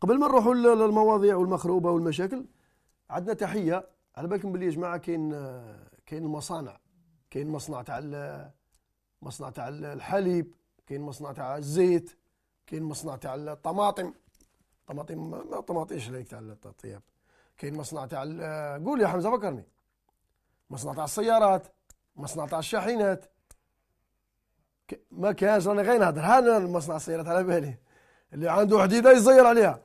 قبل ما نروحوا للمواضيع والمخروبه والمشاكل عندنا تحيه على بالكم باللي يا جماعه كاين كاين المصانع كاين مصنع تاع مصنع تاع الحليب كاين مصنع تاع الزيت كاين مصنع تاع الطماطم طماطم ما طماطيش هذيك تاع الطياب كاين مصنع تاع قول يا حمزه فكرني مصنع تاع السيارات مصنع تاع الشاحنات ما كانش راني غير نهضر ها مصنع السيارات على بالي اللي عنده حديده يزير عليها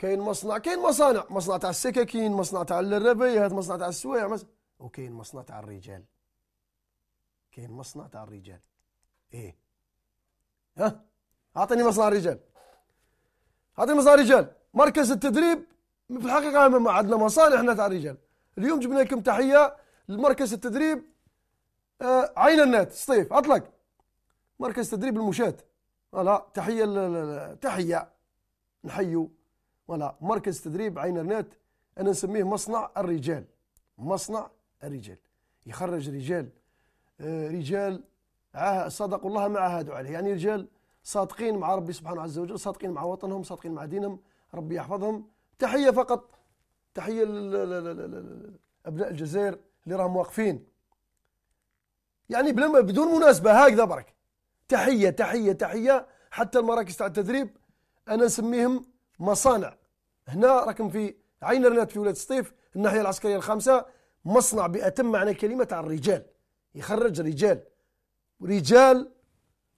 كاين مصنع كاين مصانع مصنع تاع السكاكين مصنع تاع الربيات مصنع تاع السوايع مصنع وكاين مصنع تاع الرجال كاين مصنع تاع الرجال ايه ها اعطيني مصنع الرجال اعطيني مصنع الرجال مركز التدريب في الحقيقه ما عندنا مصانع احنا تاع الرجال اليوم جبنا لكم تحيه لمركز التدريب آه عين النات سطيف اطلق مركز تدريب المشاة لا تحيه تحيه نحيو ولا مركز تدريب عينرنات أنا نسميه مصنع الرجال مصنع الرجال يخرج رجال آه، رجال صدقوا الله ما عاهدوا عليه يعني رجال صادقين مع ربي سبحانه عز وجل صادقين مع وطنهم صادقين مع دينهم ربي يحفظهم تحية فقط تحية أبناء الجزائر اللي راهم واقفين يعني بلا بدون مناسبة هكذا برك تحية تحية تحية حتى المراكز تاع التدريب أنا نسميهم مصانع هنا راكم في عين رنات في ولاد سطيف الناحيه العسكريه الخامسه مصنع باتم معنى كلمه تاع الرجال يخرج رجال رجال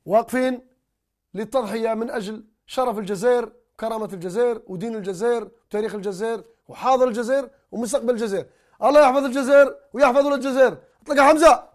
واقفين للتضحيه من اجل شرف الجزائر كرامه الجزائر ودين الجزائر وتاريخ الجزائر وحاضر الجزائر ومستقبل الجزائر الله يحفظ الجزائر ويحفظ الجزائر اطلق حمزه